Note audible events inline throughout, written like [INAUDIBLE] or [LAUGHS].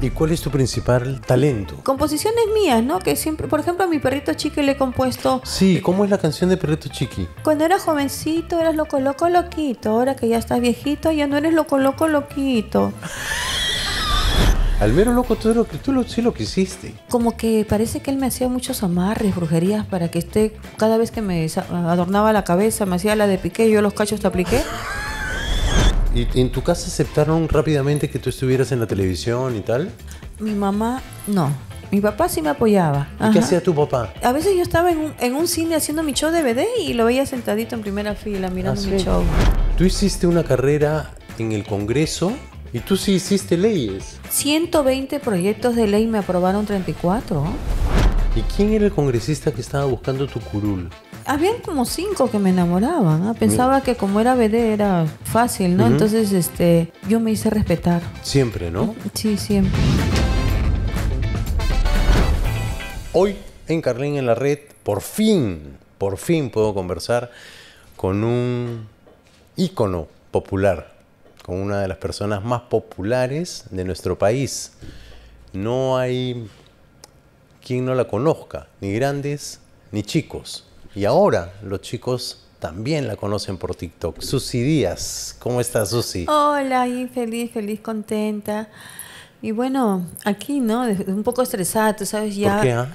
¿Y cuál es tu principal talento? Composiciones mías, ¿no? Que siempre, por ejemplo, a mi perrito Chiqui le he compuesto. Sí, ¿cómo es la canción de perrito Chiqui? Cuando era jovencito eras loco, loco, loquito. Ahora que ya estás viejito ya no eres loco, loco, loquito. Al mero loco tú, lo, tú lo, sí lo quisiste. Como que parece que él me hacía muchos amarres, brujerías, para que esté, cada vez que me adornaba la cabeza, me hacía la de piqué, yo los cachos te apliqué. ¿Y en tu casa aceptaron rápidamente que tú estuvieras en la televisión y tal? Mi mamá no. Mi papá sí me apoyaba. ¿Y qué hacía tu papá? A veces yo estaba en un, en un, cine haciendo mi show DVD y lo veía sentadito en primera fila mirando ah, mi show. Tú hiciste una carrera en el Congreso y tú sí hiciste leyes. 120 proyectos de ley me aprobaron 34. ¿Y quién era el congresista que estaba buscando tu curul? habían como cinco que me enamoraban. ¿ah? Pensaba que como era BD era fácil, ¿no? Entonces, este, yo me hice respetar. Siempre, ¿no? Sí, siempre. Hoy en Carlín en la Red, por fin, por fin puedo conversar con un ícono popular, con una de las personas más populares de nuestro país. No hay quien no la conozca, ni grandes ni chicos. Y ahora los chicos también la conocen por TikTok. Susi Díaz, ¿cómo estás, Susi? Hola, feliz, feliz, contenta. Y bueno, aquí, ¿no? Un poco estresada, tú sabes, ya. Ah?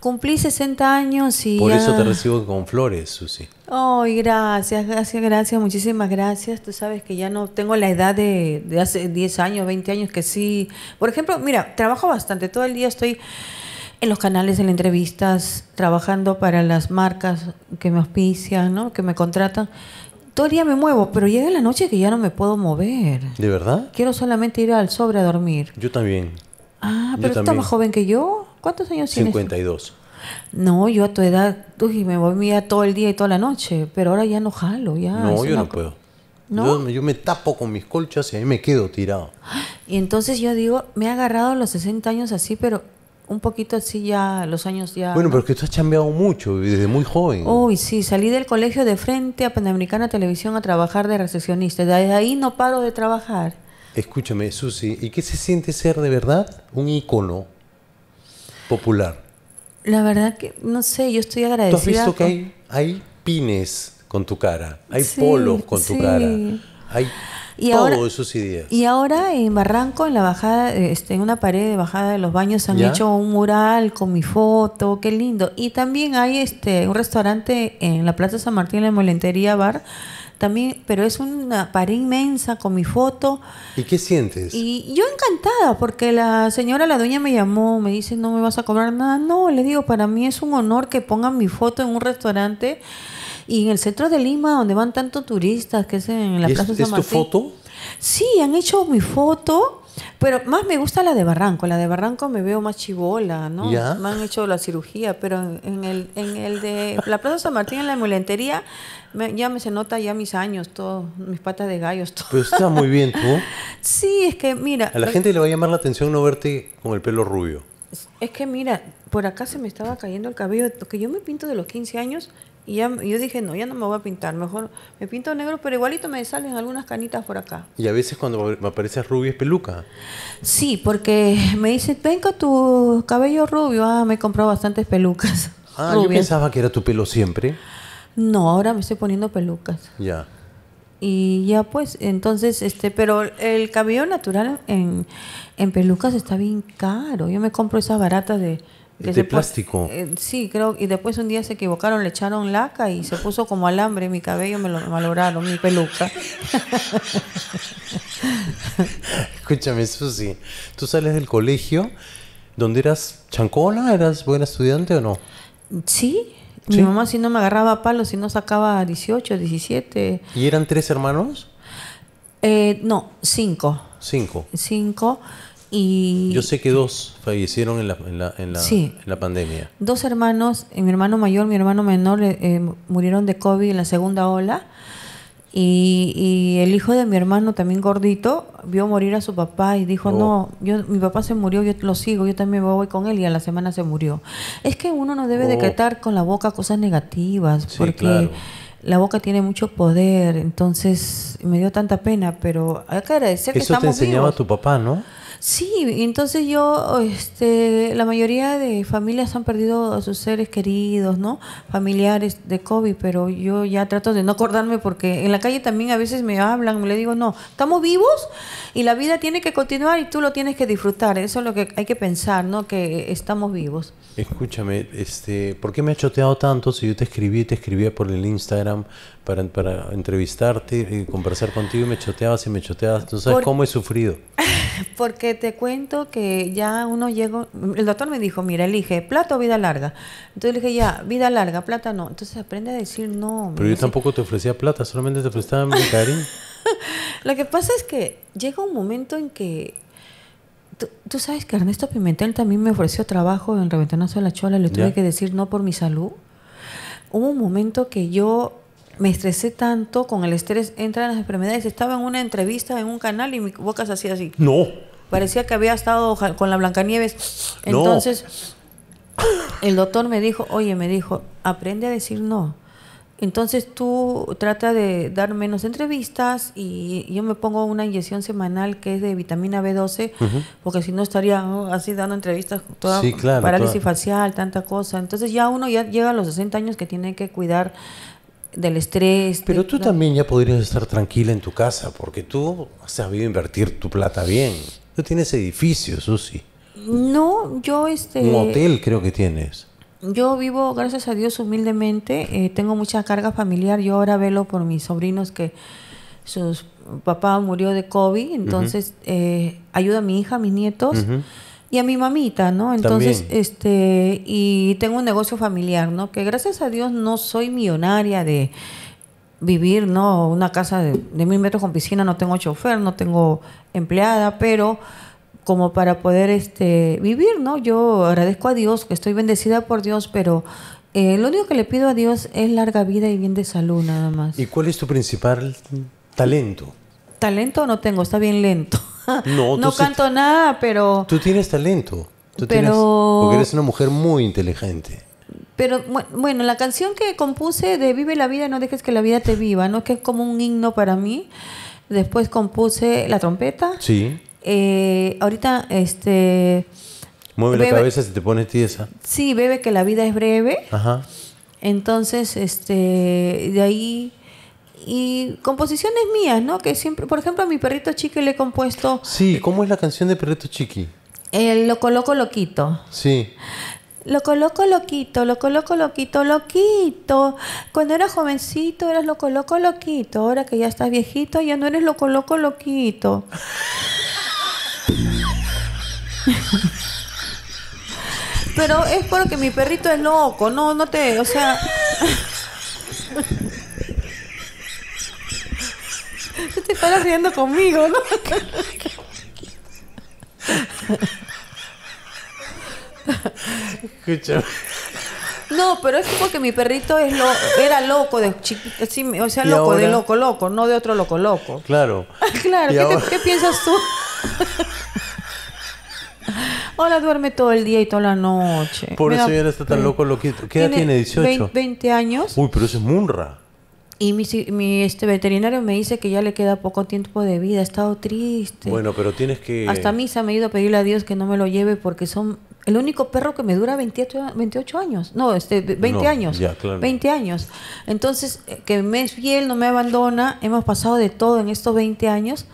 Cumplí 60 años y. Por eso te recibo con flores, Susi. Ay, gracias, gracias, gracias, muchísimas gracias. Tú sabes que ya no tengo la edad de, de hace 10 años, 20 años que sí. Por ejemplo, mira, trabajo bastante, todo el día estoy en los canales, en las entrevistas, trabajando para las marcas que me auspician, ¿no? que me contratan. Todo el día me muevo, pero llega la noche que ya no me puedo mover. ¿De verdad? Quiero solamente ir al sobre a dormir. Yo también. Ah, pero tú estás más joven que yo. ¿Cuántos años tienes? 52. No, yo a tu edad, y me movía todo el día y toda la noche, pero ahora ya no jalo, ya. No, yo no puedo. ¿No? Yo, me tapo con mis colchas y ahí me quedo tirado. Y entonces yo digo, me he agarrado a los 60 años así, pero un poquito así ya, los años ya... Bueno, pero es que tú has cambiado mucho desde muy joven. Uy, sí, salí del colegio de frente a Panamericana Televisión a trabajar de recepcionista. Desde ahí no paro de trabajar. Escúchame, Susi, ¿y qué se siente ser de verdad un ícono popular? La verdad que, no sé, yo estoy agradecida. ¿Tú has visto que hay, pines con tu cara, hay polos con tu cara, hay y ahora, Y ahora en Barranco, en la bajada, este, en una pared de bajada de los baños, han hecho un mural con mi foto, qué lindo. Y también hay este un restaurante en la Plaza San Martín, la Molentería Bar, también, pero es una pared inmensa con mi foto. ¿Y qué sientes? Y yo encantada, porque la señora, la dueña me llamó, me dice, no me vas a cobrar nada. No, le digo, para mí es un honor que pongan mi foto en un restaurante y en el centro de Lima, donde van tantos turistas, que es en la Plaza San Martín. ¿Es tu foto? Sí, han hecho mi foto. Pero más me gusta la de Barranco. La de Barranco me veo más chivola, ¿no? ¿Ya? Me han hecho la cirugía, pero en, el, en el de la Plaza San Martín, en la emulentería ya me se nota ya mis años, todo, mis patas de gallos, [LAUGHS] todo. Pero está muy bien, ¿tú? Sí, es que mira... A la gente le va a llamar la atención no verte con el pelo rubio. Es que mira, por acá se me estaba cayendo el cabello, que yo me pinto de los 15 años y yo dije, no, ya no me voy a pintar, mejor me pinto negro, pero igualito me salen algunas canitas por acá. Y a veces cuando me aparece rubio es peluca. Sí, porque me dicen, venga tu cabello rubio, ah, me he comprado bastantes pelucas. Ah, yo pensaba que era tu pelo siempre. No, ahora me estoy poniendo pelucas. Ya. Y ya pues, entonces, este, pero el cabello natural en pelucas está bien caro. Yo me compro esas baratas de de plástico. Eh, sí, creo. Y después un día se equivocaron, le echaron laca y se puso como alambre. Mi cabello me lo malograron, mi peluca. [LAUGHS] Escúchame, Susi. Tú sales del colegio donde eras chancona, eras buena estudiante o no? Sí. Mi mamá si no me agarraba palos, si no sacaba 18, 17. ¿Y eran tres hermanos? Eh, no, cinco. Cinco. Cinco. Yo sé que dos fallecieron en la, en en la, pandemia. Dos hermanos, eh, mi hermano mayor, mi hermano menor, eh, eh, murieron de COVID en la segunda ola. Y, y, el hijo de mi hermano, también gordito, vio morir a su papá y dijo, oh. no, yo, mi papá se murió, yo lo sigo, yo también voy con él y a la semana se murió. Es que uno no debe decretar oh. con la boca cosas negativas, porque la boca tiene mucho poder, entonces me dio tanta pena, pero hay que agradecer que estamos te enseñaba tu papá, ¿no? Sí, entonces yo, este, la mayoría de familias han perdido a sus seres queridos, ¿no? Familiares de COVID, pero yo ya trato de no acordarme porque en la calle también a veces me hablan, me le digo, no, estamos vivos y la vida tiene que continuar y tú lo tienes que disfrutar. Eso es lo que hay que pensar, ¿no? Que estamos vivos. Escúchame, este, ¿por qué me ha choteado tanto si yo te escribí, te escribía por el Instagram, para, entrevistarte y conversar contigo y me choteabas y me choteabas. ¿Tú sabes cómo he sufrido? [LAUGHS] Porque te cuento que ya uno llegó, el doctor me dijo, mira, elige plata o vida larga. Entonces le dije, ya, vida larga, plata no. Entonces aprende a decir no. Pero yo tampoco te ofrecía plata, solamente te prestaba mi [LAUGHS] cariño. Lo que pasa es que llega un momento en que Tú, sabes que Ernesto Pimentel también me ofreció trabajo en Reventanazo de la Chola, le tuve que decir no por mi salud. Hubo un momento que yo me estresé tanto, con el estrés entran las enfermedades. Estaba en una entrevista en un canal y mi boca se hacía así. No. Parecía que había estado con la Blancanieves. Entonces, el doctor me dijo, oye, me dijo, aprende a decir no. Entonces tú trata de dar menos entrevistas y yo me pongo una inyección semanal que es de vitamina B12, porque si no estaría uh, así dando entrevistas, toda parálisis facial, tanta cosa. Entonces ya uno ya llega a los 60 años que tiene que cuidar del estrés. Pero tú también ya podrías estar tranquila en tu casa, porque tú has sabido invertir tu plata bien. Tú tienes edificios, Susi. No, yo este... Un hotel creo que tienes. Yo vivo, gracias a Dios, humildemente. Eh, tengo mucha carga familiar. Yo ahora velo por mis sobrinos que su papá murió de COVID. Entonces, eh, ayuda a mi hija, a mis nietos y a mi mamita, ¿no? Entonces, este, y tengo un negocio familiar, ¿no? Que gracias a Dios no soy millonaria de vivir, ¿no? Una casa de, mil metros con piscina, no tengo chofer, no tengo empleada, pero como para poder este, vivir, ¿no? Yo agradezco a Dios, que estoy bendecida por Dios, pero eh, lo único que le pido a Dios es larga vida y bien de salud nada más. ¿Y cuál es tu principal talento? Talento no tengo, está bien lento. [LAUGHS] No, canto nada, pero... Tú tienes talento. porque eres una mujer muy inteligente. Pero bueno, la canción que compuse de Vive la vida, no dejes que la vida te viva, ¿no? Que es como un himno para mí. Después compuse La trompeta. Sí. Eh, ahorita, este... Mueve la cabeza si te pones tiesa. Sí, bebe que la vida es breve. Ajá. Entonces, este, de ahí y composiciones mías, ¿no? Que siempre, por ejemplo, a mi perrito Chiqui le he compuesto. Sí, ¿cómo es la canción de perrito Chiqui? El lo coloco loquito. Sí. Lo coloco loquito, lo coloco loquito, loquito. Cuando eras jovencito eras lo coloco loquito. Ahora que ya estás viejito ya no eres lo coloco loquito. Pero es porque mi perrito es loco, no, no te, o sea. [LAUGHS] te estás riendo conmigo, no? Escúchame. No, pero es como que mi perrito es lo, era loco de chiquito, o sea, loco de loco loco, no de otro loco loco. Claro. [LAUGHS] claro, ¿qué, piensas tú? Hola, duerme todo el día y toda la noche. Por eso ya no está tan loco loquito. ¿Qué edad tiene? ¿18? 20, años. Uy, pero eso es Munra. Y mi, este veterinario me dice que ya le queda poco tiempo de vida, ha estado triste. Bueno, pero tienes que... Hasta misa me ha ido a pedirle a Dios que no me lo lleve porque son... El único perro que me dura 28, 28 años. No, este, 20 años. Ya, claro. 20 años. Entonces, eh, que me es fiel, no me abandona. Hemos pasado de todo en estos 20 años.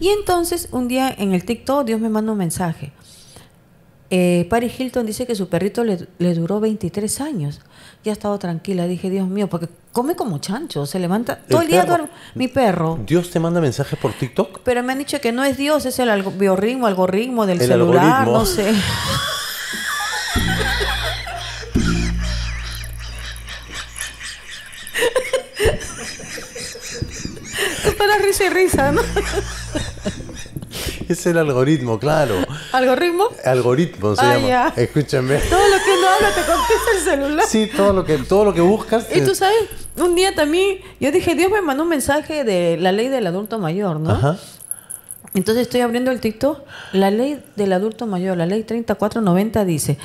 Y entonces, un día en el TikTok, Dios me manda un mensaje. Eh, Hilton dice que su perrito le, le duró 23 años ha estado tranquila. Dije, Dios mío, porque come como chancho, se levanta todo el, día. Mi perro. ¿Dios te manda mensajes por TikTok? Pero me han dicho que no es Dios, es el algoritmo, biorritmo, algoritmo del celular, no sé. [LAUGHS] Para risa y risa, ¿no? Es el algoritmo, claro. ¿Algoritmo? Algoritmo se ah, llama. Escúchame. Todo lo que habla, te contesta el celular. Sí, todo lo que, todo lo que buscas. Y tú eh. sabes, un día también, yo dije, Dios me mandó un mensaje de la ley del adulto mayor, ¿no? Ajá. Entonces estoy abriendo el TikTok. La ley del adulto mayor, la ley 3490 dice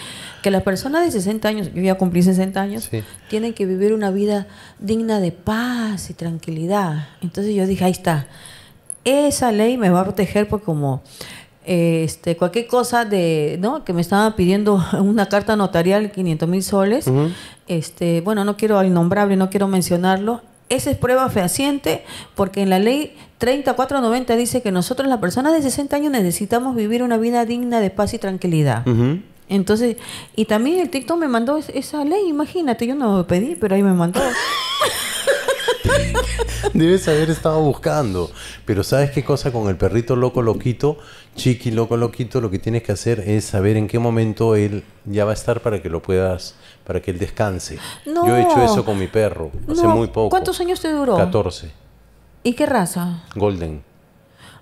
que las personas de 60 años, yo ya cumplí 60 años, tienen que vivir una vida digna de paz y tranquilidad. Entonces yo dije, ahí está. Esa ley me va a proteger porque como este, cualquier cosa de, ¿no? Que me estaba pidiendo [LAUGHS] una carta notarial, 500 mil soles. este, bueno, no quiero al nombrable, no quiero mencionarlo. Esa es prueba fehaciente porque en la ley 3490 dice que nosotros, las personas de 60 años, necesitamos vivir una vida digna de paz y tranquilidad. Entonces, y también el TikTok me mandó esa ley, imagínate, yo no lo pedí, pero ahí me mandó. [LAUGHS] Debes haber estado buscando. Pero ¿sabes qué cosa con el perrito loco loquito? Chiqui loco loquito, lo que tienes que hacer es saber en qué momento él ya va a estar para que lo puedas, para que él descanse. Yo he hecho eso con mi perro, hace muy poco. ¿Cuántos años te duró? 14. ¿Y qué raza? Golden.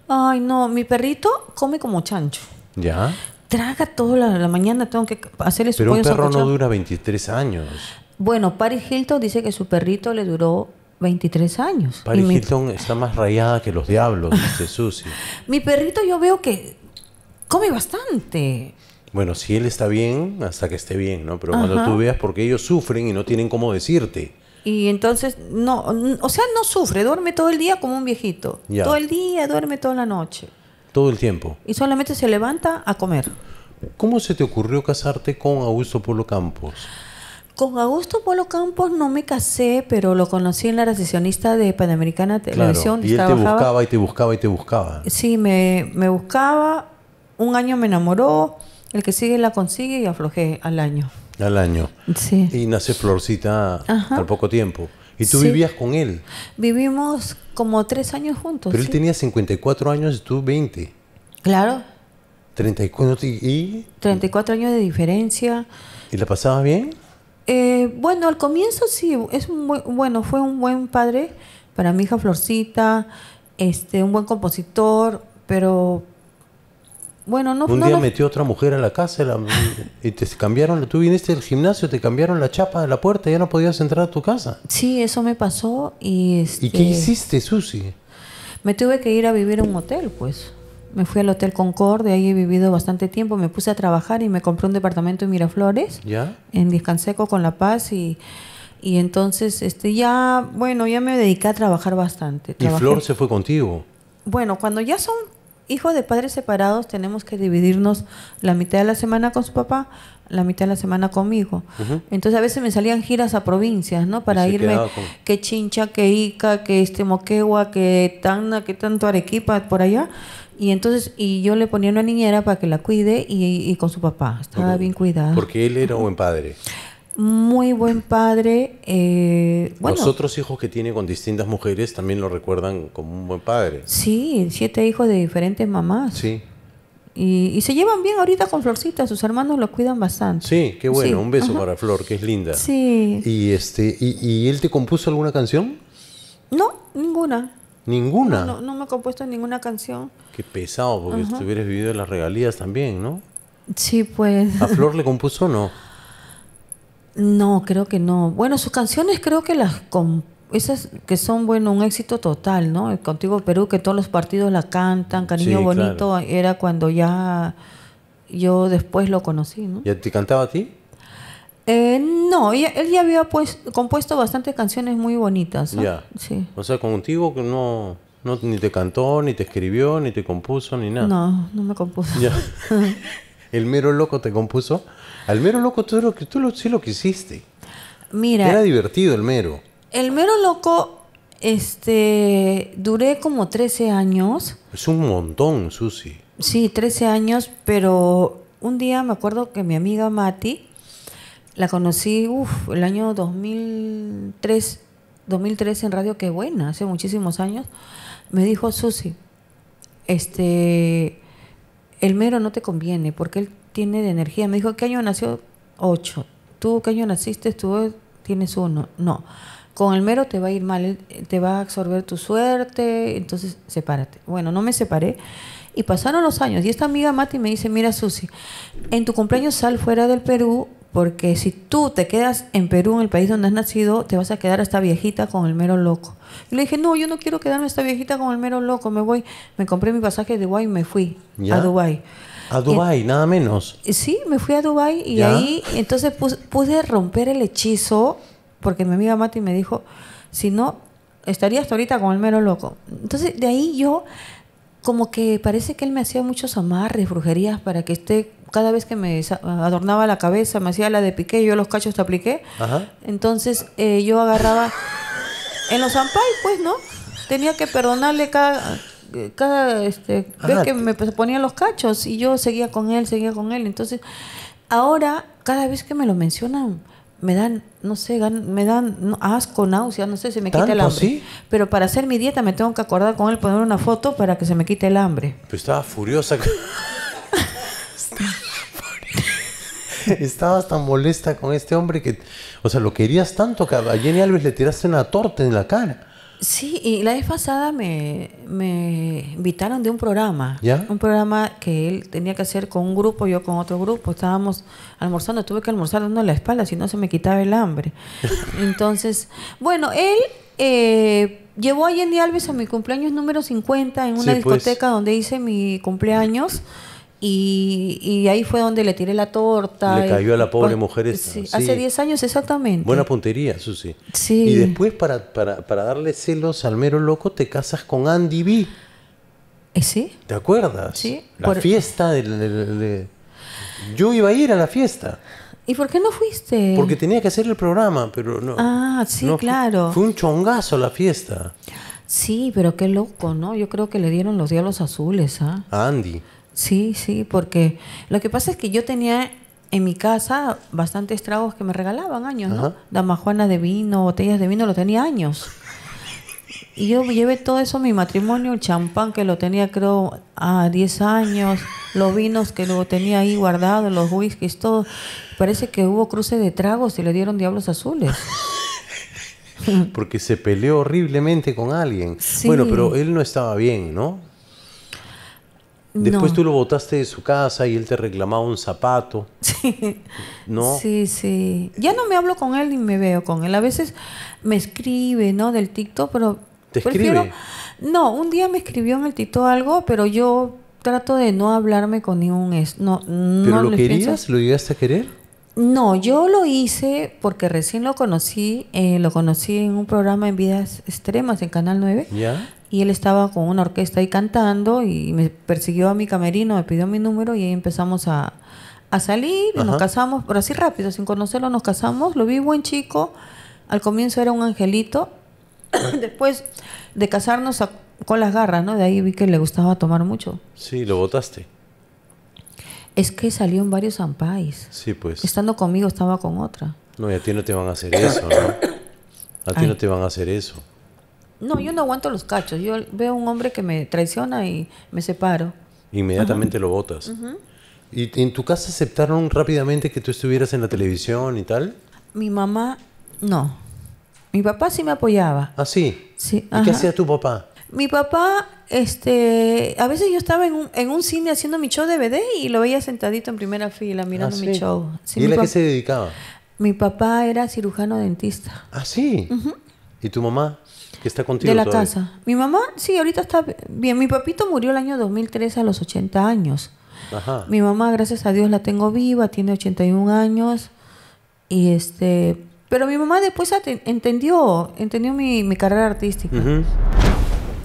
Ay, no, mi perrito come como chancho. ¿Ya? Traga toda la, mañana, tengo que hacerle su Pero un perro no dura 23 años. Bueno, Paris Hilton dice que su perrito le duró 23 años. Paris Hilton está más rayada que los diablos, dice [LAUGHS] mi perrito yo veo que come bastante. Bueno, si él está bien, hasta que esté bien, ¿no? Pero cuando tú veas, porque ellos sufren y no tienen cómo decirte. Y entonces, no, o sea, no sufre, duerme todo el día como un viejito. Todo el día, duerme toda la noche. Todo el tiempo. Y solamente se levanta a comer. ¿Cómo se te ocurrió casarte con Augusto Polo Campos? Con Augusto Polo Campos no me casé, pero lo conocí en la recesionista de Panamericana Televisión. Y él te buscaba y te buscaba y te buscaba. Sí, me, buscaba. Un año me enamoró. El que sigue la consigue y aflojé al año. Al año. Sí. Y nace Florcita al poco tiempo. ¿Y tú vivías con él? Vivimos como tres años juntos. Pero él tenía 54 años y tú 20. Claro. 34 y... 34 años de diferencia. ¿Y la pasabas bien? Eh, bueno, al comienzo sí, es bueno, fue un buen padre para mi hija Florcita, este, un buen compositor, pero bueno, no. Un día metió otra mujer en la casa y te cambiaron, tú viniste del gimnasio, te cambiaron la chapa de la puerta, ya no podías entrar a tu casa. Sí, eso me pasó y. Este, ¿Y qué este hiciste, Susi? Me tuve que ir a vivir a un hotel, pues me fui al Hotel de ahí he vivido bastante tiempo, me puse a trabajar y me compré un departamento en Miraflores, ¿Ya? en Discanseco, con La Paz y, entonces este ya, bueno, ya me dediqué a trabajar bastante. ¿Y Flor se fue contigo? Bueno, cuando ya son hijos de padres separados tenemos que dividirnos la mitad de la semana con su papá, la mitad de la semana conmigo. Entonces a veces me salían giras a provincias, ¿no? Para irme que Chincha, que Ica, que este Moquegua, que Tacna, que tanto Arequipa, por allá. Y entonces, y yo le ponía una niñera para que la cuide y, con su papá. Estaba bien cuidada. Porque él era un buen padre. Muy buen padre. Eh, Los otros hijos que tiene con distintas mujeres también lo recuerdan como un buen padre. Sí, siete hijos de diferentes mamás. Sí. Y, se llevan bien ahorita con Florcita, sus hermanos lo cuidan bastante. Sí, qué bueno, un beso para Flor, que es linda. Sí. ¿Y, este, y, y él te compuso alguna canción? No, ninguna. Ninguna. No, no, me he compuesto ninguna canción. Qué pesado, porque tú hubieras vivido las regalías también, ¿no? Sí, pues. ¿A Flor le compuso o no? No, creo que no. Bueno, sus canciones creo que las esas que son, bueno, un éxito total, ¿no? Contigo Perú, que todos los partidos la cantan, Cariño Bonito, era cuando ya yo después lo conocí, ¿no? ¿Ya te cantaba a ti? Eh, no, él ya había pues, compuesto bastantes canciones muy bonitas. Sí. O sea, contigo no, no, ni te cantó, ni te escribió, ni te compuso, ni nada. No, no me compuso. [LAUGHS] El mero loco te compuso. Al mero loco tú, lo, tú lo, sí lo Mira. Era divertido el mero. El mero loco, este, duré como 13 años. Es un montón, Susi. Sí, 13 años, pero un día me acuerdo que mi amiga Mati la conocí, el año 2003, 2003 en Radio Qué Buena, hace muchísimos años. Me dijo Susi, este, el mero no te conviene porque él tiene de energía. Me dijo, ¿qué año nació? Ocho. ¿Tú qué año naciste? Tú tienes uno. No. Con el mero te va a ir mal, te va a absorber tu suerte, entonces sepárate. Bueno, no me separé. Y pasaron los años. Y esta amiga Mati me dice, mira Susi, en tu cumpleaños sal fuera del Perú porque si tú te quedas en Perú, en el país donde has nacido, te vas a quedar hasta viejita con el mero loco. Y le dije, no, yo no quiero quedarme esta viejita con el mero loco, me voy, me compré mi pasaje de Dubái y me fui a Dubái. A Dubái, nada menos. Sí, me fui a Dubái y ahí entonces pude romper el hechizo, porque mi amiga Mati me dijo, si no, estarías ahorita con el mero loco. Entonces de ahí yo, como que parece que él me hacía muchos amarres, brujerías, para que esté cada vez que me adornaba la cabeza, me hacía la de piqué, yo los cachos te apliqué. Entonces eh, yo agarraba en los ampay, pues, ¿no? Tenía que perdonarle cada cada este, vez que me pues, ponía los cachos y yo seguía con él, seguía con él. Entonces, ahora cada vez que me lo mencionan, me dan, no sé, me dan asco, náusea, no sé, se me quita el hambre. Pero para hacer mi dieta me tengo que acordar con él, poner una foto para que se me quite el hambre. estaba furiosa. [LAUGHS] [LAUGHS] [LAUGHS] Estabas tan molesta con este hombre que, o sea, lo querías tanto que a Jenny Alves le tiraste una torta en la cara. Sí, y la vez pasada me, invitaron de un programa. ¿Ya? Un programa que él tenía que hacer con un grupo, yo con otro grupo. Estábamos almorzando, tuve que almorzar a la espalda, si no se me quitaba el hambre. [LAUGHS] Entonces, bueno, él eh, llevó a Jenny Alves a mi cumpleaños número 50 en una pues. discoteca donde hice mi cumpleaños. Y, ahí fue donde le tiré la torta. Le cayó a la pobre mujer esa. Sí, Hace 10 años exactamente. Buena puntería, Susi. Sí. Y después, para, darle celos al mero loco, te casas con Andy B. ¿Eh, ¿Sí? ¿Te acuerdas? Sí. La fiesta de Yo iba a ir a la fiesta. ¿Y por qué no fuiste? Porque tenía que hacer el programa, pero no. Ah, sí, claro. Fue, un chongazo la fiesta. Sí, pero qué loco, ¿no? Yo creo que le dieron los diablos azules, ¿ah? A Andy. Sí, sí, porque lo que pasa es que yo tenía en mi casa bastantes tragos que me regalaban años, ¿no? Damajuanas de vino, botellas de vino, lo tenía años. Y yo llevé todo eso a mi matrimonio, el champán que lo tenía creo a 10 años, los vinos que lo tenía ahí guardado, los whiskies, todo. Parece que hubo cruce de tragos y le dieron diablos azules. Porque se peleó horriblemente con alguien. Bueno, pero él no estaba bien, ¿no? Después tú lo botaste de su casa y él te reclamaba un zapato. [LAUGHS] Sí. ¿No? Sí, sí. Ya no me hablo con él ni me veo con él. A veces me escribe, ¿no? Del TikTok, pero. ¿Te escribe? No, un día me escribió en el TikTok algo, pero yo trato de no hablarme con ningún es. No, ¿Pero lo querías? ¿Lo llegaste a querer? No, yo lo hice porque recién lo conocí. Eh, lo conocí en un programa en Vidas Extremas, en Canal 9. ¿Ya? y él estaba con una orquesta ahí cantando y me persiguió a mi camerino, me pidió mi número y ahí empezamos a, salir, y nos casamos, pero así rápido, sin conocerlo, nos casamos, lo vi buen chico, al comienzo era un angelito, [COUGHS] después de casarnos con las garras, ¿no? De ahí vi que le gustaba tomar mucho. Sí, lo votaste. Es que salió en varios ampais. Sí, pues. Estando conmigo estaba con otra. No, y a ti no te van a hacer eso, ¿no? A ti no te van a hacer eso. No, yo no aguanto los cachos. Yo veo un hombre que me traiciona y me separo. Inmediatamente lo votas. ¿Y en tu casa aceptaron rápidamente que tú estuvieras en la televisión y tal? Mi mamá, no. Mi papá sí me apoyaba. ¿Ah, sí? ¿Y qué hacía tu papá? Mi papá, este, a veces yo estaba en un, en un, cine haciendo mi show DVD y lo veía sentadito en primera fila mirando ah, mi show. ¿Y a qué se dedicaba? Mi papá era cirujano dentista. ¿Ah, sí? ¿Y tu mamá? Que está contigo. De la casa. Mi mamá, sí, ahorita está bien. Mi papito murió el año 2013 a los 80 años. Mi mamá, gracias a Dios, la tengo viva, tiene 81 años. Y este. Pero mi mamá después entendió, entendió mi, carrera artística.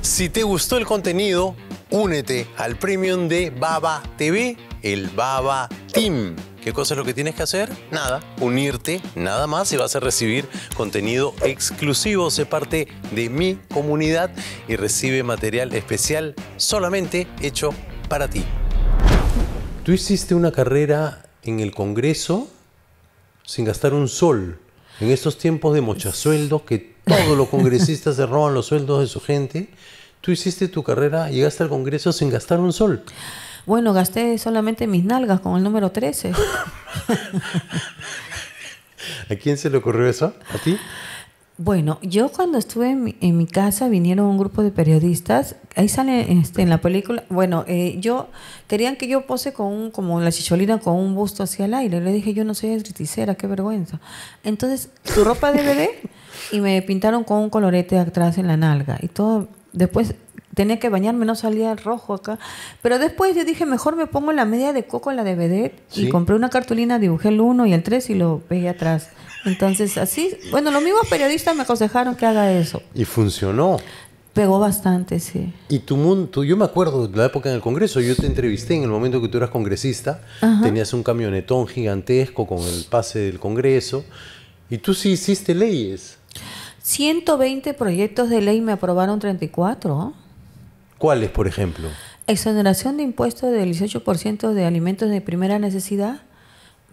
Si te gustó el contenido, únete al premium de Baba TV, el Baba Team. ¿Qué cosa es lo que tienes que hacer? Nada, unirte, nada más y vas a recibir contenido exclusivo. Sé parte de mi comunidad y recibe material especial solamente hecho para ti. Tú hiciste una carrera en el Congreso sin gastar un sol. En estos tiempos de mochasueldo que todos los congresistas se roban los sueldos de su gente, tú hiciste tu carrera, y llegaste al Congreso sin gastar un sol. Bueno, gasté solamente mis nalgas con el número 13. [LAUGHS] ¿A quién se le ocurrió eso? ¿A ti? Bueno, yo cuando estuve en mi, casa vinieron un grupo de periodistas, ahí sale este, en la película, bueno, eh, yo querían que yo pose con como la chicholina con un busto hacia el aire, le dije yo no soy estriticera, qué vergüenza. Entonces, tu ropa de bebé y me pintaron con un colorete atrás en la nalga y todo, después tenía que bañarme, no salía el rojo acá. Pero después yo dije, mejor me pongo la media de coco, en la DVD y compré una cartulina, dibujé el 1 y el 3 y lo pegué atrás. Entonces, así, bueno, los mismos periodistas me aconsejaron que haga eso. Y funcionó. Pegó bastante, sí. Y tu mundo, yo me acuerdo de la época en el Congreso, yo te entrevisté en el momento que tú eras congresista, tenías un camionetón gigantesco con el pase del Congreso, y tú sí hiciste leyes. 120 proyectos de ley me aprobaron 34. ¿Cuáles, por ejemplo? Exoneración de impuestos del 18% de alimentos de primera necesidad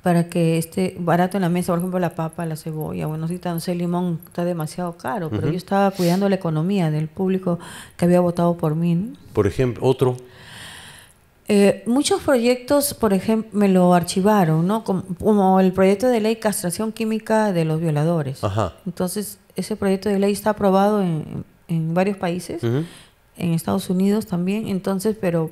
para que esté barato en la mesa, por ejemplo, la papa, la cebolla, bueno, si tan sé, el limón está demasiado caro, pero yo estaba cuidando la economía del público que había votado por mí. Por ejemplo, otro. Eh, muchos proyectos, por ejemplo, me lo archivaron, ¿no? Como, el proyecto de ley castración química de los violadores. Ajá. Entonces, ese proyecto de ley está aprobado en, varios países en Estados Unidos también, entonces, pero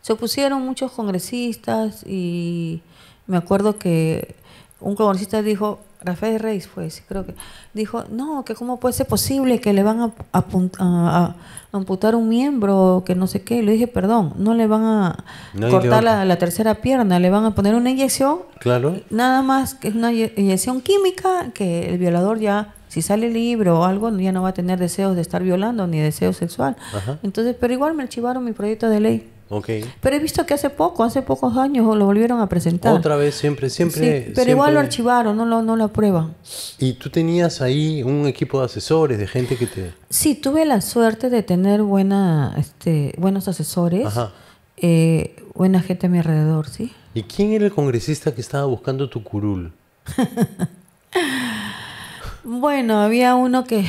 se opusieron muchos congresistas y me acuerdo que un congresista dijo, Rafael Reyes, fue, pues, creo que, dijo, no, que cómo puede ser posible que le van a, amputar un miembro, que no sé qué. Le dije, perdón, no le van a cortar la, tercera pierna, le van a poner una inyección. Claro. Nada más que es una inyección química que el violador ya si sale libro o algo, ya no va a tener deseos de estar violando ni deseo sexual. Entonces, pero igual me archivaron mi proyecto de ley. Okay. Pero he visto que hace poco, hace pocos años lo volvieron a presentar. Otra vez, siempre, siempre. pero igual lo archivaron, no lo, no lo aprueban. ¿Y tú tenías ahí un equipo de asesores, de gente que te...? Sí, tuve la suerte de tener buena, este, buenos asesores, eh, buena gente a mi alrededor, ¿sí? ¿Y quién era el congresista que estaba buscando tu curul? [LAUGHS] Bueno, había uno que,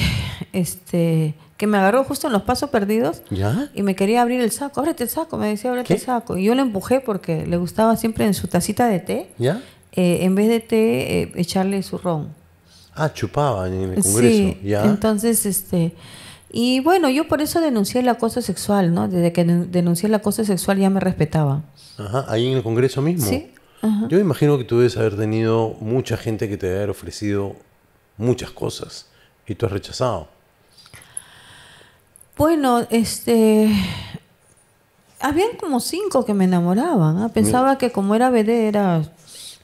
este, que me agarró justo en los pasos perdidos y me quería abrir el saco. Ábrete el saco, me decía, ábrete el saco. Y yo lo empujé porque le gustaba siempre en su tacita de té, eh, en vez de té, eh, echarle su ron. Ah, chupaba en el Congreso. Sí, ¿Ya? entonces, este... Y bueno, yo por eso denuncié el acoso sexual, ¿no? Desde que denuncié el acoso sexual ya me respetaba. Ajá, ahí en el Congreso mismo. Sí. Yo imagino que tú debes haber tenido mucha gente que te haya ofrecido muchas cosas y tú has rechazado. Bueno, este. Habían como cinco que me enamoraban. ¿ah? Pensaba que como era BD era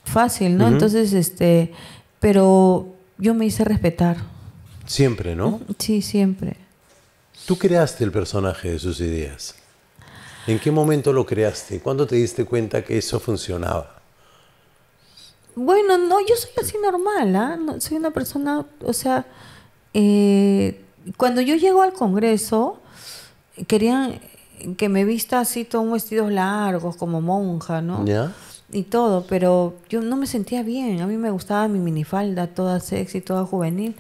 fácil, ¿no? Entonces, este. Pero yo me hice respetar. Siempre, ¿no? Sí, siempre. Tú creaste el personaje de sus ideas. ¿En qué momento lo creaste? ¿Cuándo te diste cuenta que eso funcionaba? Bueno, no, yo soy así normal, ¿ah? no, soy una persona, o sea, eh, cuando yo llego al Congreso, querían que me vista así, un vestidos largos, como monja, ¿no? ¿Ya? Y todo, pero yo no me sentía bien, a mí me gustaba mi minifalda, toda sexy, toda juvenil.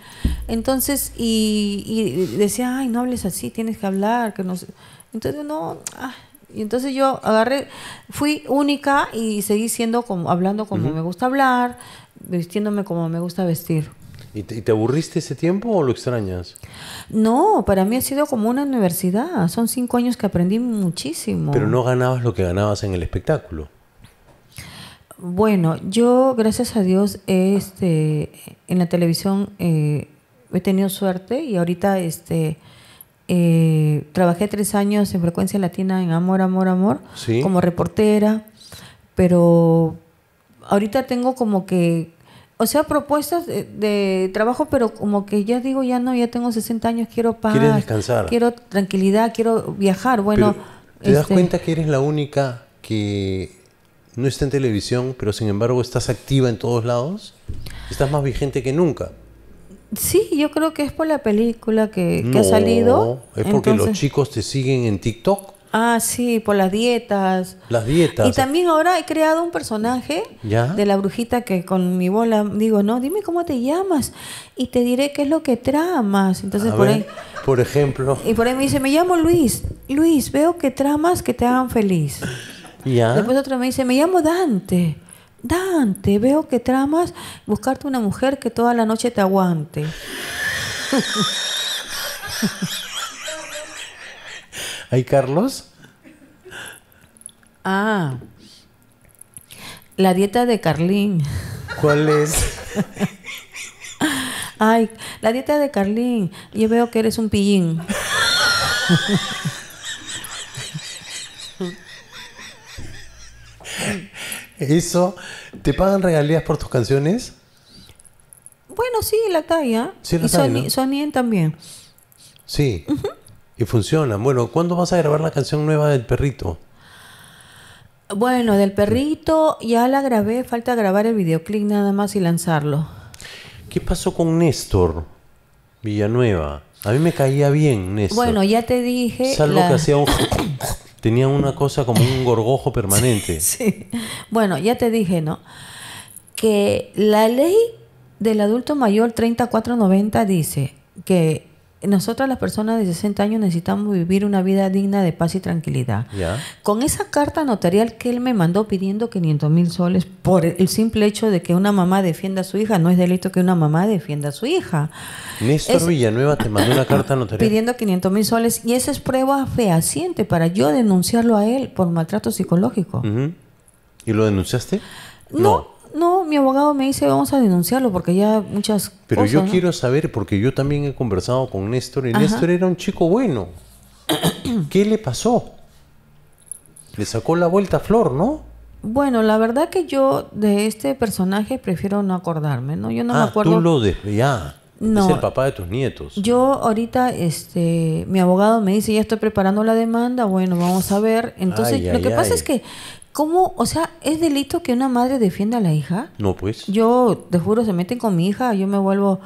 Entonces, y, y decía, ay, no hables así, tienes que hablar, que no sé. Entonces, no, ah, y entonces yo agarré, fui única y seguí siendo como, hablando como me gusta hablar, vistiéndome como me gusta vestir. ¿Y te, aburriste ese tiempo o lo extrañas? No, para mí ha sido como una universidad. Son cinco años que aprendí muchísimo. Pero no ganabas lo que ganabas en el espectáculo. Bueno, yo, gracias a Dios, este, en la televisión eh, he tenido suerte y ahorita este, eh, trabajé tres años en Frecuencia Latina en Amor, Amor, Amor, como reportera, pero ahorita tengo como que, o sea, propuestas de, trabajo, pero como que ya digo, ya no, ya tengo 60 años, quiero paz. descansar. Quiero tranquilidad, quiero viajar. Bueno, ¿te das este cuenta que eres la única que no está en televisión, pero sin embargo estás activa en todos lados? Estás más vigente que nunca. Sí, yo creo que es por la película que, ha salido. Es porque los chicos te siguen en TikTok. Ah, sí, por las dietas. Las dietas. Y también ahora he creado un personaje de la brujita que con mi bola digo, no, dime cómo te llamas y te diré qué es lo que tramas. Entonces, por Por ejemplo. Y por ahí me dice, me llamo Luis. Luis, veo que tramas que te hagan feliz. ¿Ya? Después otro me dice, me llamo Dante. Dante, veo que tramas buscarte una mujer que toda la noche te aguante. ¿Hay [LAUGHS] Carlos? Ah, la dieta de Carlín. ¿Cuál es? [LAUGHS] Ay, la dieta de Carlín. Yo veo que eres un pillín. [LAUGHS] Eso, ¿te pagan regalías por tus canciones? Bueno, sí, la talla. Sí, la y talla, también. Sí. Y funcionan. Bueno, ¿cuándo vas a grabar la canción nueva del perrito? Bueno, del perrito ya la grabé, falta grabar el videoclip nada más y lanzarlo. ¿Qué pasó con Néstor Villanueva? A mí me caía bien Néstor. Bueno, ya te dije. Salvo la... que hacía [COUGHS] tenía una cosa como un gorgojo permanente. [LAUGHS] Sí, Bueno, ya te dije, ¿no? Que la ley del adulto mayor 3490 dice que nosotras las personas de 60 años necesitamos vivir una vida digna de paz y tranquilidad. Con esa carta notarial que él me mandó pidiendo 500 mil soles por el simple hecho de que una mamá defienda a su hija, no es delito que una mamá defienda a su hija. Néstor Villanueva te mandó una carta notarial. Pidiendo 500 mil soles y esa es prueba fehaciente para yo denunciarlo a él por maltrato psicológico. ¿Y lo denunciaste? no. No, mi abogado me dice, vamos a denunciarlo porque ya muchas Pero yo quiero saber, porque yo también he conversado con Néstor y Néstor era un chico bueno. [CLEARS THROAT] ¿Qué le pasó? Le sacó la vuelta a Flor, ¿no? Bueno, la verdad que yo de este personaje prefiero no acordarme, ¿no? Yo no me ah, acuerdo. Tú lo de... ya. No, es el papá de tus nietos. Yo ahorita, este, mi abogado me dice, ya estoy preparando la demanda, bueno, vamos a ver. Entonces, lo que pasa es que ¿Cómo? O sea, ¿es delito que una madre defienda a la hija? No, pues. Yo, te juro, se meten con mi hija, yo me vuelvo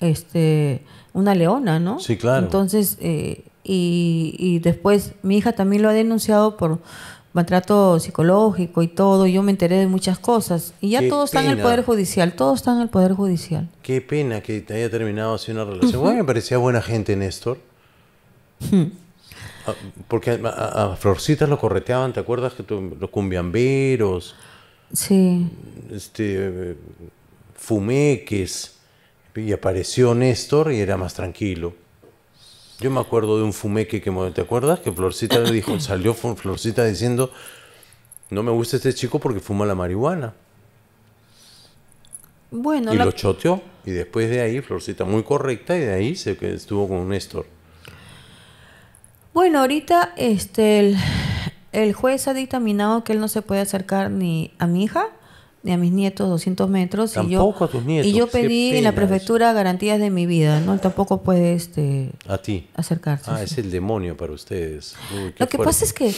este, una leona, ¿no? Sí, claro. Entonces, eh, y, y después mi hija también lo ha denunciado por maltrato psicológico y todo, yo me enteré de muchas cosas. Y ya todos están está en el Poder Judicial, todos está en el Poder Judicial. Qué pena que te haya terminado así una relación. Bueno, me parecía buena gente, Néstor. Hmm. Ah, porque a, ah, ah, Florcita lo correteaban, ¿te acuerdas? que Los cumbiamberos. Sí. Este, fumeques. Y apareció Néstor y era más tranquilo. Yo me acuerdo de un fumeque que, ¿te acuerdas? Que Florcita le dijo, [COUGHS] salió Florcita diciendo, no me gusta este chico porque fuma la marihuana. Bueno, y lo choteó. Y después de ahí, Florcita muy correcta, y de ahí se estuvo con Néstor. Bueno, ahorita este, el, juez ha dictaminado que él no se puede acercar ni a mi hija ni a mis nietos 200 metros. Tampoco y yo, a tus nietos. Y yo pedí en la prefectura garantías de mi vida, ¿no? Él tampoco puede este, a ti. acercarse. Ah, es el demonio para ustedes. Lo que pasa es que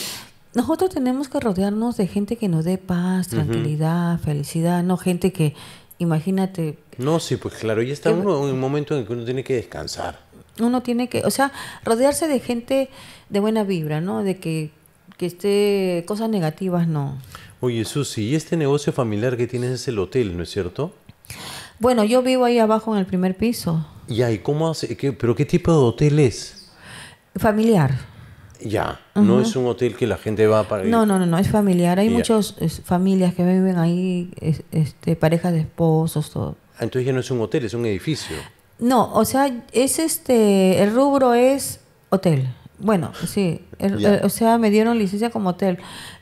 nosotros tenemos que rodearnos de gente que nos dé paz, tranquilidad, felicidad, no gente que, imagínate. No, sí, pues claro, ya está uno en un momento en el que uno tiene que descansar uno tiene que, o sea, rodearse de gente de buena vibra, ¿no? De que, que esté cosas negativas, no. Oye, Susi, ¿y este negocio familiar que tienes es el hotel, no es cierto? Bueno, yo vivo ahí abajo en el primer piso. y ¿y cómo hace? ¿Pero qué tipo de hotel es? Familiar. Ya, no es un hotel que la gente va para... No, no, no, no, es familiar. Hay muchas familias que viven ahí, este, parejas de esposos, todo. Ah, entonces ya no es un hotel, es un edificio. No, o sea, es este, el rubro es hotel. Bueno, sí, eh, o sea, me dieron licencia como hotel.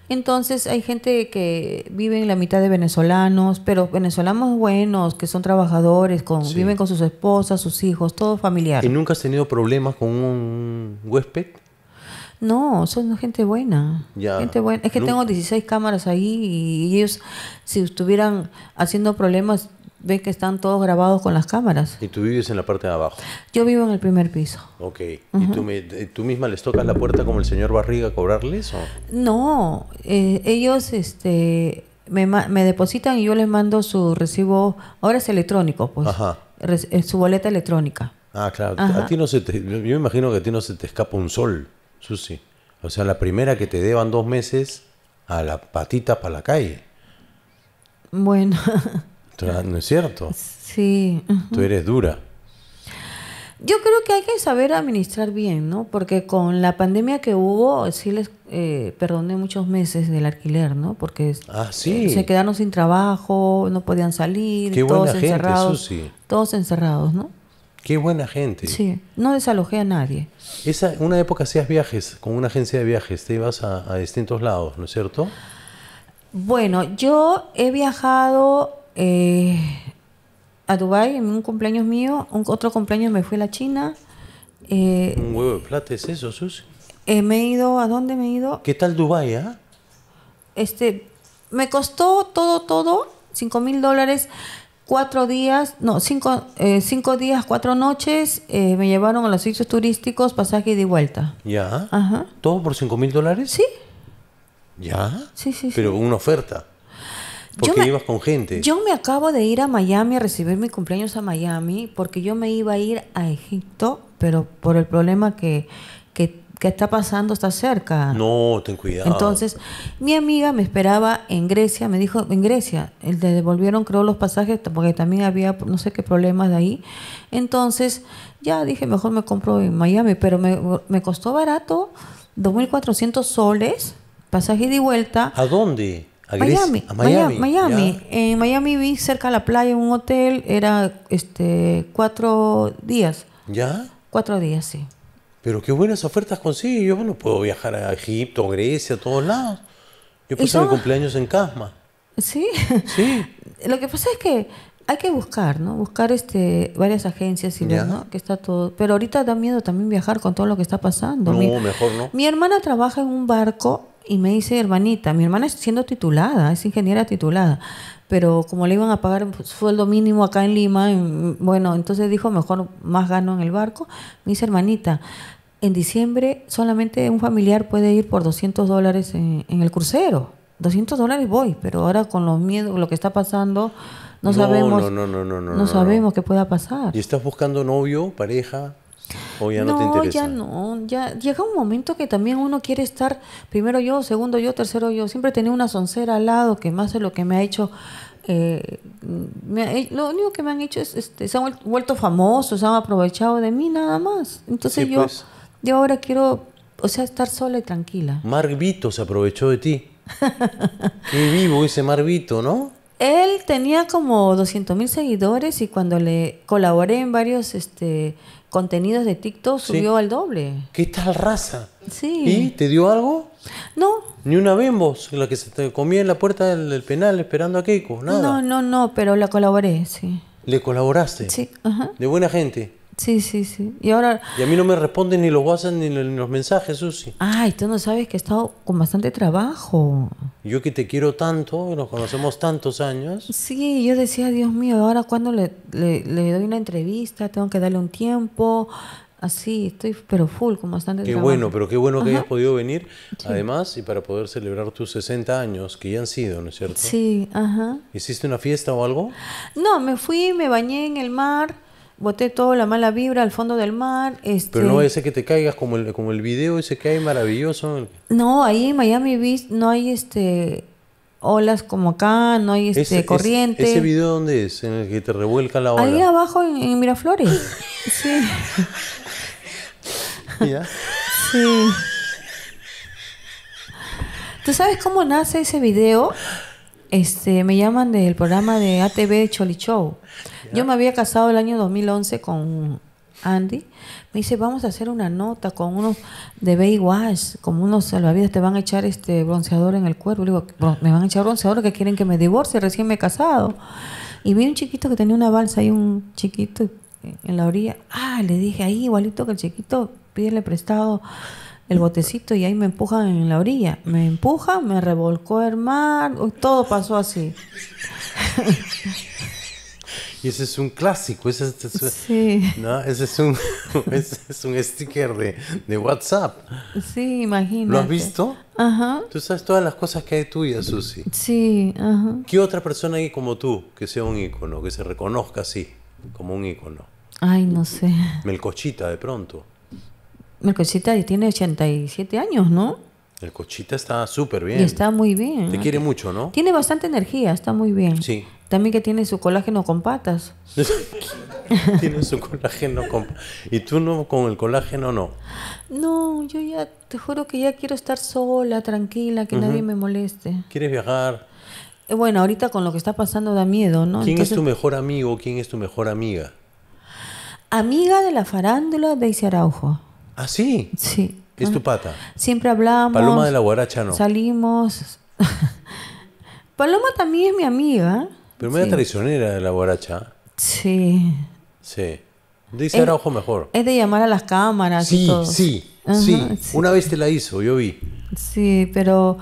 Entonces hay gente que vive en la mitad de venezolanos, pero venezolanos buenos, que son trabajadores, viven con sus esposas, sus hijos, todo familiar. ¿Y nunca has tenido problemas con un huésped? No, son gente buena. Gente buena. Es que tengo 16 cámaras ahí y ellos, si estuvieran haciendo problemas, ¿Ves que están todos grabados con las cámaras. ¿Y tú vives en la parte de abajo? Yo vivo en el primer piso. Ok. ¿Y tú, eh, misma les tocas la puerta como el señor Barriga a cobrarles? O? No, eh, ellos este, me, depositan y yo les mando su recibo, ahora es electrónico, pues, Ajá. Eh, su boleta electrónica. Ah, claro. A ti no se yo me imagino que a ti no se te escapa un sol, Susi. O sea, la primera que te deban dos meses a la patita para la calle. Bueno. [LAUGHS] No es cierto. Sí. Tú eres dura. Yo creo que hay que saber administrar bien, ¿no? Porque con la pandemia que hubo, sí les eh, perdoné muchos meses del alquiler, ¿no? Porque ah, eh, se quedaron sin trabajo, no podían salir, Qué todos buena encerrados. Gente, Susi. Todos encerrados, ¿no? Qué buena gente. Sí, no desalojé a nadie. Esa, una época hacías viajes con una agencia de viajes, te ibas a distintos lados, ¿no es cierto? Bueno, yo he viajado eh, a Dubai en un cumpleaños mío, un otro cumpleaños me fui a la China. Eh, un huevo de plata es eso, Eh, me he ido, ¿a dónde me he ido? ¿Qué tal Dubai, ah? Este, me costó todo, todo, 5 mil dólares, cuatro días, no, cinco, eh, cinco días, cuatro noches, me llevaron a los sitios turísticos, pasaje de vuelta. ¿Ya? Ajá. ¿Todo por 5 mil dólares? Sí. ¿Ya? Sí, sí, Pero una oferta. Porque ibas con gente. Yo me acabo de ir a Miami a recibir mi cumpleaños a Miami porque yo me iba a ir a Egipto, pero por el problema que, está pasando está cerca. No, ten cuidado. Entonces, mi amiga me esperaba en Grecia, me dijo, en Grecia, eh, le devolvieron creo los pasajes porque también había no sé qué problemas de ahí. Entonces, ya dije, mejor me compro en Miami, pero me, me costó barato, 2.400 soles, pasaje de vuelta. ¿A dónde? Miami, Miami. En Miami vi cerca a la playa un hotel, era este cuatro días. ¿Ya? Cuatro días, sí. Pero qué buenas ofertas consigo. Yo no puedo viajar a Egipto, Grecia, a todos lados. Yo pasé mi cumpleaños en Casma. Sí. Sí. [LAUGHS] Lo que pasa es que hay que buscar, ¿no? Buscar este varias agencias y ver, ¿no? Que está todo. Pero ahorita da miedo también viajar con todo lo que está pasando. No, mejor no. Mi hermana trabaja en un barco y me dice, hermanita, mi hermana es siendo titulada, es ingeniera titulada, pero como le iban a pagar sueldo mínimo acá en Lima, bueno, entonces dijo, mejor más gano en el barco. Me dice, hermanita, en diciembre solamente un familiar puede ir por 200 dólares en, el crucero. 200 dólares voy, pero ahora con los miedos, lo que está pasando, no, sabemos. no sabemos qué pueda pasar. ¿Y estás buscando novio, pareja? ¿O ya no, ya no. Ya llega un momento que también uno quiere estar primero yo, segundo yo, tercero yo. Siempre tenía una soncera al lado que más de lo que me ha hecho. Eh, lo único que me han hecho es. Este, se han vuelto famosos, se han aprovechado de mí nada más. Entonces yo, pues. yo ahora quiero. O sea, estar sola y tranquila. Vito se aprovechó de ti. [LAUGHS] Qué vivo ese Vito, ¿no? Él tenía como 200.000 mil seguidores y cuando le colaboré en varios. este contenidos de TikTok subió al doble. ¿Qué tal raza? Sí. ¿Y te dio algo? No. Ni una bembos, la que se te comía en la puerta del, penal esperando a Keiko, nada. No, no, no, pero la colaboré, sí. ¿Le colaboraste? Sí, ajá. De buena gente. Sí, sí, sí. Y ahora... Y a mí no me responden ni los WhatsApp ni los mensajes, Susi. Ay, tú no sabes que he estado con bastante trabajo yo que te quiero tanto, nos conocemos tantos años. Sí, yo decía, Dios mío, ahora cuando le, le, doy una entrevista, tengo que darle un tiempo, así, estoy pero full, con bastante Qué bueno, pero qué bueno que hayas podido venir, además, y para poder celebrar tus 60 años, que ya han sido, ¿no es cierto? Sí, ajá. ¿Hiciste una fiesta o algo? No, me fui, me bañé en el mar, boté toda la mala vibra al fondo del mar. Este... Pero no ese que te caigas como el, como el video ese que hay maravilloso. No, ahí en Miami Beach no hay este olas como acá, no hay este corriente. Ese, video dónde es? En el que te revuelca la ola. Ahí abajo en, Miraflores. [LAUGHS] sí. ¿Ya? Sí. ¿Tú sabes cómo nace ese video? Este, me llaman del programa de ATV Choli Show. Yo me había casado el año 2011 con Andy. Me dice, vamos a hacer una nota con unos de Baywatch, como unos salvavidas, te van a echar este bronceador en el cuerpo. Le digo, me van a echar bronceador que quieren que me divorcie, recién me he casado. Y vi un chiquito que tenía una balsa ahí un chiquito en la orilla. Ah, le dije, ahí igualito que el chiquito, pídele prestado el botecito y ahí me empujan en la orilla. Me empujan, me revolcó el mar, todo pasó así. [LAUGHS] Y ese es un clásico, ese, es, es, un, sticker de, WhatsApp. Sí, imagínate. ¿Lo has visto? Ajá. Tú sabes todas las cosas que hay tuyas, Susi. Sí, ajá. ¿Qué otra persona hay como tú que sea un ícono, que se reconozca así, como un ícono? Ay, no sé. Melcochita, de pronto. Melcochita tiene 87 años, ¿no? El cochita está súper bien. Y está muy bien. Te quiere mucho, ¿no? Tiene bastante energía, está muy bien. Sí. También que tiene su colágeno con patas. [LAUGHS] tiene su colágeno con ¿Y tú no con el colágeno no? No, yo ya te juro que ya quiero estar sola, tranquila, que nadie me moleste. ¿Quieres viajar? Eh, bueno, ahorita con lo que está pasando da miedo, ¿no? ¿Quién es tu mejor amigo quién es tu mejor amiga? Amiga de la farándula de Isi Araujo. ¿Ah, sí? Sí. ¿Es tu pata? Siempre hablamos. Paloma de la Guaracha, ¿no? Salimos. [LAUGHS] Paloma también es mi amiga. Pero me da traicionera la guaracha. Sí. Sí. Dice ojo mejor. Es de llamar a las cámaras. Sí, y todo. sí, sí. Una vez te la hizo, yo vi. Sí, pero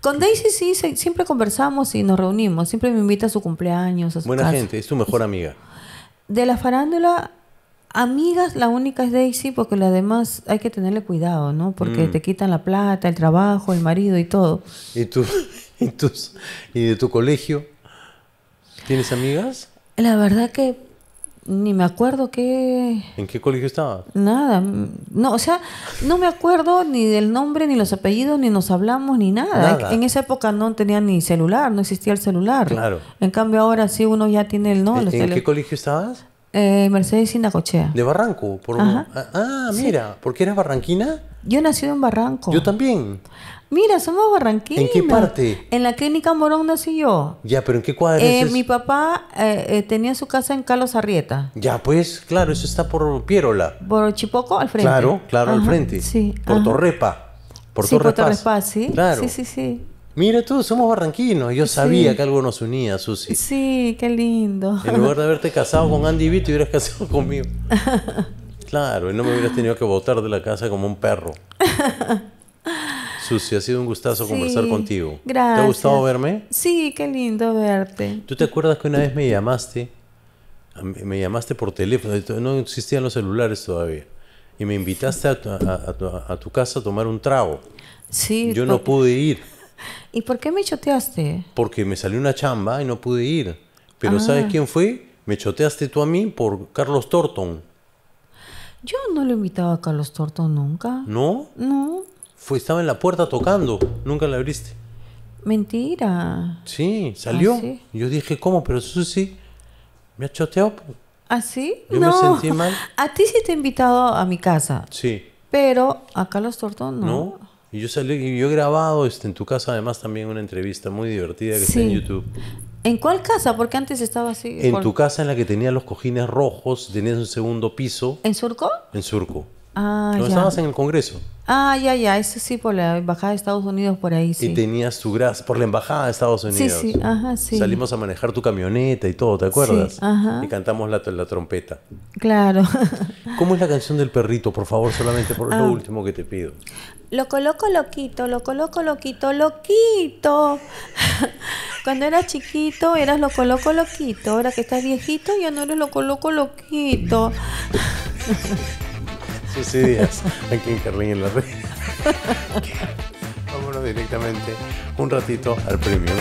con Daisy sí, siempre conversamos y nos reunimos. Siempre me invita a su cumpleaños. A su Buena gente, es tu mejor amiga. De la farándula, amigas, la única es Daisy, porque las demás hay que tenerle cuidado, ¿no? Porque mm. te quitan la plata, el trabajo, el marido y todo. ¿Y, tú, [LAUGHS] y de tu colegio? ¿Tienes amigas? La verdad que ni me acuerdo qué... ¿En qué colegio estaba? Nada, no, o sea, no me acuerdo ni del nombre, ni los apellidos, ni nos hablamos, ni nada. En, esa época no tenía ni celular, no existía el celular. Claro. En cambio ahora sí uno ya tiene el nombre. ¿En, qué colegio estabas? Eh, Mercedes Indacochea. ¿De Barranco? Por... Ah, ah, mira, ¿por qué eras barranquina? Yo he nacido en Barranco. Yo también. Mira, somos barranquinos. ¿En qué parte? En la clínica Morón nací yo. Ya, pero ¿en qué cuadra eh, Mi papá eh, eh, tenía su casa en Carlos Arrieta. Ya, pues, claro, eso está por Pierola. Por Chipoco, al frente. Claro, claro, al frente. Sí. Por Torrepa. Por sí, Torrepa. Por Torrepa, sí. Claro. Sí, sí, sí. Mira tú, somos barranquinos. Yo sabía que algo nos unía, Susi. Sí, qué lindo. En lugar de [LAUGHS] haberte casado con Andy Vito, hubieras casado conmigo. [LAUGHS] Claro, y no me hubieras tenido que botar de la casa como un perro. [LAUGHS] Susi, ha sido un gustazo conversar contigo. Gracias. ¿Te ha gustado verme? Sí, qué lindo verte. ¿Tú te acuerdas que una vez me llamaste? Me llamaste por teléfono, no existían los celulares todavía. Y me invitaste a tu, casa a tomar un trago. Sí. Yo no pude ir. [LAUGHS] ¿Y por qué me choteaste? Porque me salió una chamba y no pude ir. Pero ah. ¿sabes quién fue? Me choteaste tú a mí por Carlos Thornton. Yo no le invitaba a Carlos Thornton nunca. ¿No? No estaba en la puerta tocando, nunca la abriste. Mentira. Sí, ah, salió. Yo dije, ¿cómo? Pero eso sí, me ha choteado. ¿Ah, sí? no. me sentí mal. [LAUGHS] A ti sí te he invitado a mi casa. Sí. Pero acá los tortos no. No. Y yo salí, y yo he grabado este, en tu casa además también una entrevista muy divertida que está en YouTube. ¿En cuál casa? Porque antes estaba así. En tu casa en la que tenía los cojines rojos, tenías un segundo piso. ¿En Surco? En Surco. Ah, estabas en el Congreso. Ah, ya, ya, eso sí, por la Embajada de Estados Unidos, por ahí, sí. Y tenías tu grasa, por la Embajada de Estados Unidos. Sí, sí, sí. Salimos a manejar tu camioneta y todo, ¿te acuerdas? ajá. Y cantamos la, trompeta. Claro. [LAUGHS] ¿Cómo es la canción del perrito? Por favor, solamente por [LAUGHS] ah. lo último que te pido. Lo coloco loquito, lo coloco loquito, loquito. [LAUGHS] Cuando eras chiquito eras lo coloco loquito, ahora que estás viejito ya no eres lo coloco loquito sí, días [LAUGHS] aquí en Carlín en la Red. Vámonos directamente un ratito al Premium.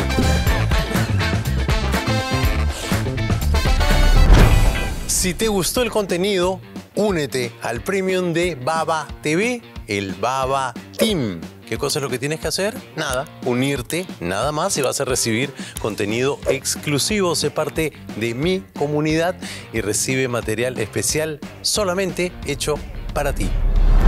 Si te gustó el contenido, únete al premium de Baba TV, el Baba Team. ¿Qué cosa es lo que tienes que hacer? Nada, unirte, nada más y vas a recibir contenido exclusivo. Sé parte de mi comunidad y recibe material especial solamente hecho para ti.